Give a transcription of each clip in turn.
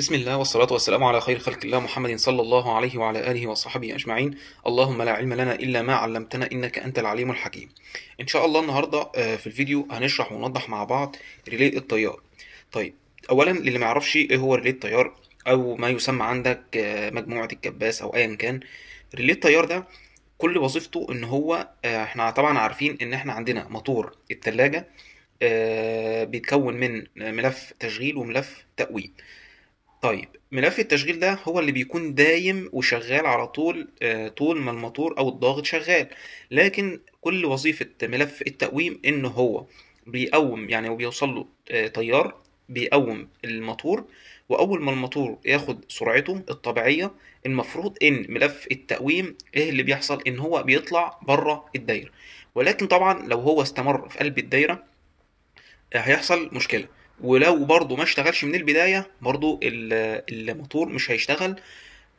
بسم الله والصلاة والسلام على خير خلق الله محمد صلى الله عليه وعلى آله وصحبه أجمعين اللهم لا علم لنا إلا ما علمتنا إنك أنت العليم الحكيم إن شاء الله النهاردة آه، في الفيديو هنشرح ونوضح مع بعض ريلي الطيار طيب أولا للي ما يعرفش إيه هو ريلي الطيار أو ما يسمى عندك آه، مجموعة الكباس أو أيا كان ريلي الطيار ده كل وظيفته إن هو آه، إحنا طبعا عارفين إن إحنا عندنا مطور التلاجة بيتكون من ملف تشغيل وملف تأويل طيب ملف التشغيل ده هو اللي بيكون دايم وشغال على طول آه، طول ما الموتور او الضاغط شغال لكن كل وظيفة ملف التقويم ان هو بيقوم يعني وبيوصل له آه، تيار بيقوم الموتور واول ما الموتور ياخد سرعته الطبيعية المفروض ان ملف التقويم ايه اللي بيحصل ان هو بيطلع بره الدايرة ولكن طبعا لو هو استمر في قلب الدايرة آه، هيحصل مشكله ولو برضو ما اشتغلش من البدايه برضو الموتور مش هيشتغل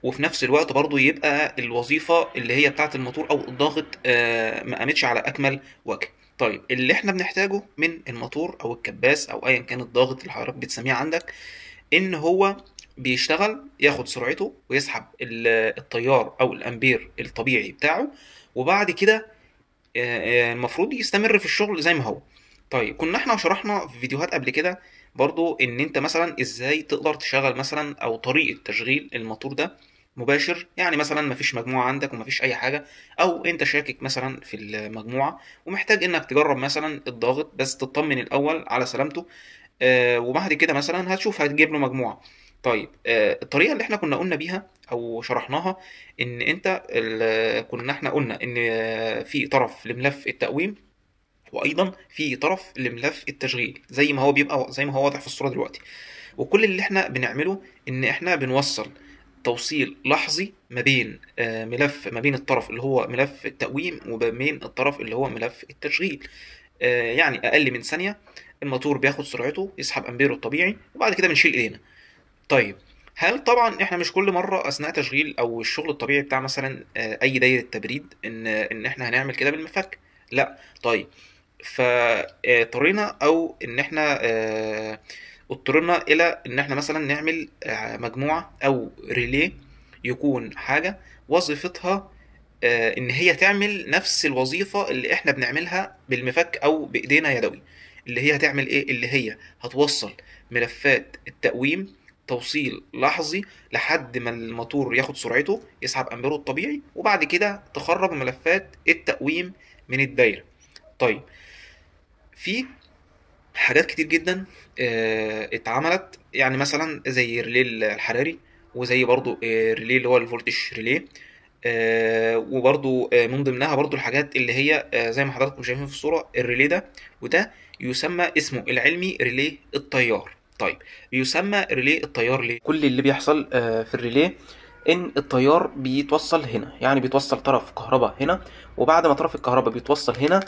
وفي نفس الوقت برضو يبقى الوظيفه اللي هي بتاعت الموتور او الضغط آه، ما قامتش على اكمل وجه طيب اللي احنا بنحتاجه من الموتور او الكباس او ايا كان الضغط اللي حضرتك بتسميه عندك ان هو بيشتغل ياخد سرعته ويسحب التيار او الامبير الطبيعي بتاعه وبعد كده آه، آه، المفروض يستمر في الشغل زي ما هو طيب كنا احنا شرحنا في فيديوهات قبل كده برضو ان انت مثلا ازاي تقدر تشغل مثلا او طريقة تشغيل الموتور ده مباشر يعني مثلا مفيش مجموعة عندك ومفيش أي حاجة أو أنت شاكك مثلا في المجموعة ومحتاج إنك تجرب مثلا الضاغط بس تطمن الأول على سلامته آه وبعد كده مثلا هتشوف هتجيب له مجموعة طيب آه الطريقة اللي احنا كنا قلنا بيها أو شرحناها إن أنت كنا احنا قلنا إن في طرف لملف التقويم وايضا في طرف لملف التشغيل زي ما هو بيبقى زي ما هو واضح في الصوره دلوقتي وكل اللي احنا بنعمله ان احنا بنوصل توصيل لحظي ما بين آه، ملف ما بين الطرف اللي هو ملف التقويم وما بين الطرف اللي هو ملف التشغيل آه، يعني اقل من ثانيه الموتور بياخد سرعته يسحب امبيره الطبيعي وبعد كده بنشيل ايدينا طيب هل طبعا احنا مش كل مره اثناء تشغيل او الشغل الطبيعي بتاع مثلا آه، اي دايره تبريد ان ان احنا هنعمل كده بالمفك لا طيب فاضطرينا او ان احنا آه، اضطرنا الى ان احنا مثلا نعمل آه، مجموعه او ريلي يكون حاجه وظيفتها آه، ان هي تعمل نفس الوظيفه اللي احنا بنعملها بالمفك او بايدينا يدوي اللي هي هتعمل ايه اللي هي هتوصل ملفات التقويم توصيل لحظي لحد ما الموتور ياخد سرعته يسحب امبيره الطبيعي وبعد كده تخرج ملفات التقويم من الدايره طيب في حاجات كتير جدا آه، اتعملت يعني مثلا زي الريلي الحراري وزي برضو الريلي آه، اللي هو الفولتش ريلي آه، وبرضو من ضمنها برضو الحاجات اللي هي زي ما حضراتكم شايفين في الصورة الريلي ده وده يسمى اسمه العلمي ريلي التيار طيب بيسمى ريلي التيار ليه؟ كل اللي بيحصل في الريلي ان الطيار بيتوصل هنا يعني بيتوصل طرف كهرباء هنا وبعد ما طرف الكهرباء بيتوصل هنا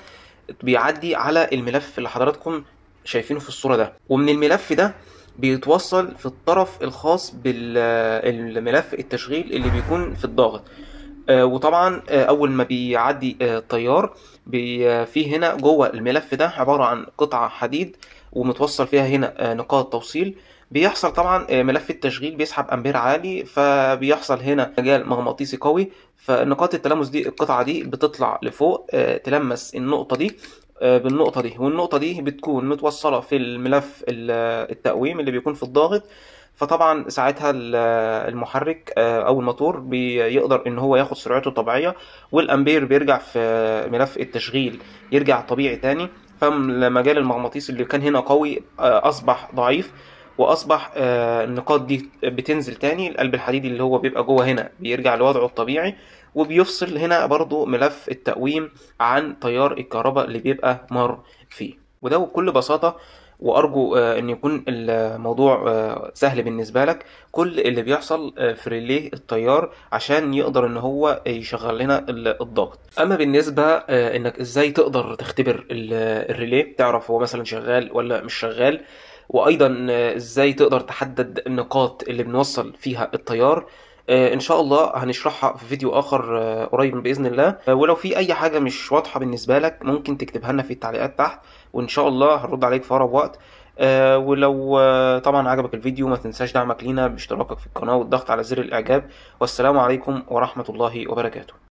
بيعدي على الملف اللي حضراتكم شايفينه في الصوره ده ومن الملف ده بيتوصل في الطرف الخاص بالملف التشغيل اللي بيكون في الضاغط آه، وطبعا آه، اول ما بيعدي آه، الطيار في هنا جوه الملف ده عباره عن قطعه حديد ومتوصل فيها هنا نقاط توصيل بيحصل طبعا آه، ملف التشغيل بيسحب امبير عالي فبيحصل هنا مجال مغناطيسي قوي فنقاط التلامس دي القطعه دي بتطلع لفوق آه، تلمس النقطه دي آه، بالنقطه دي والنقطه دي بتكون متوصله في الملف التقويم اللي بيكون في الضاغط فطبعا ساعتها المحرك او الموتور بيقدر ان هو ياخد سرعته الطبيعيه والامبير بيرجع في ملف التشغيل يرجع طبيعي تاني فمجال المغناطيس اللي كان هنا قوي اصبح ضعيف واصبح آه، النقاط دي بتنزل تاني القلب الحديدي اللي هو بيبقى جوه هنا بيرجع لوضعه الطبيعي وبيفصل هنا برضو ملف التقويم عن تيار الكهرباء اللي بيبقى مر فيه وده بكل بساطه وارجو آه، ان يكون الموضوع آه، سهل بالنسبه لك كل اللي بيحصل في ريليه التيار عشان يقدر ان هو يشغل لنا الضغط اما بالنسبه انك ازاي تقدر تختبر الريليه تعرف هو مثلا شغال ولا مش شغال وايضا آه، ازاي تقدر تحدد النقاط اللي بنوصل فيها التيار آه، ان شاء الله هنشرحها في فيديو اخر آه، قريب باذن الله ولو في اي حاجه مش واضحه بالنسبه لك ممكن تكتبها لنا في التعليقات تحت وان شاء الله هنرد عليك في اقرب وقت ولو طبعا عجبك الفيديو ما تنساش دعمك لينا باشتراكك في القناه والضغط على زر الاعجاب والسلام عليكم ورحمه الله وبركاته